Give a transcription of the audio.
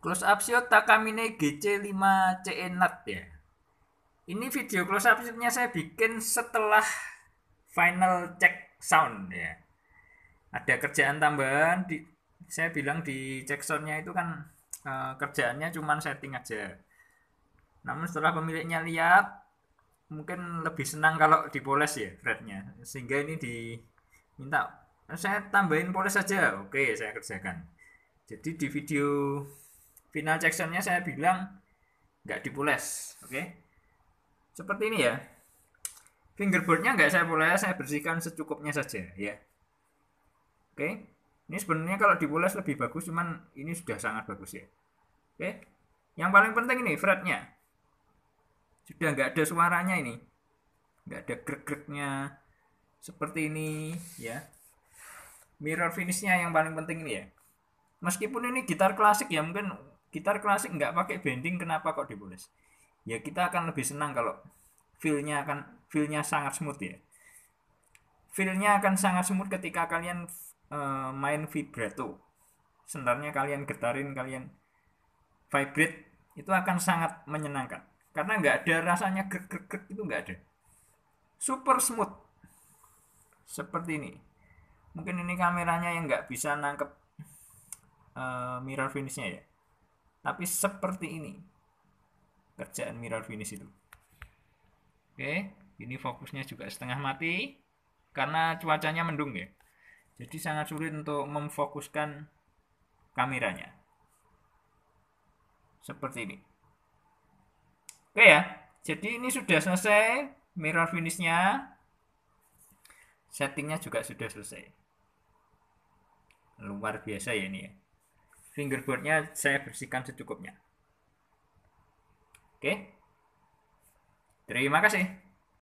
Close up shot Takamine GC5 Nut ya. Ini video close up shotnya saya bikin setelah final check sound ya. Ada kerjaan tambahan di saya bilang di check soundnya itu kan e, kerjaannya cuman setting aja. Namun setelah pemiliknya lihat mungkin lebih senang kalau dipoles ya threadnya sehingga ini diminta eh, saya tambahin poles saja oke saya kerjakan jadi di video final sectionnya saya bilang nggak dipoles oke okay? seperti ini ya fingerboardnya nggak saya poles saya bersihkan secukupnya saja ya oke okay? ini sebenarnya kalau dipoles lebih bagus cuman ini sudah sangat bagus ya oke okay? yang paling penting ini fretnya sudah nggak ada suaranya ini nggak ada grek-greknya seperti ini ya mirror finishnya yang paling penting ini ya meskipun ini gitar klasik ya mungkin gitar klasik nggak pakai bending kenapa kok dipoles ya kita akan lebih senang kalau feelnya akan feelnya sangat smooth ya feelnya akan sangat smooth ketika kalian uh, main vibrato senarnya kalian getarin kalian vibrate itu akan sangat menyenangkan karena nggak ada rasanya grek itu nggak ada super smooth seperti ini mungkin ini kameranya yang nggak bisa nangkep uh, mirror finishnya ya tapi seperti ini kerjaan mirror finish itu oke ini fokusnya juga setengah mati karena cuacanya mendung ya jadi sangat sulit untuk memfokuskan kameranya seperti ini oke ya jadi ini sudah selesai mirror finishnya settingnya juga sudah selesai luar biasa ya ini ya fingerboardnya saya bersihkan secukupnya. Oke, terima kasih.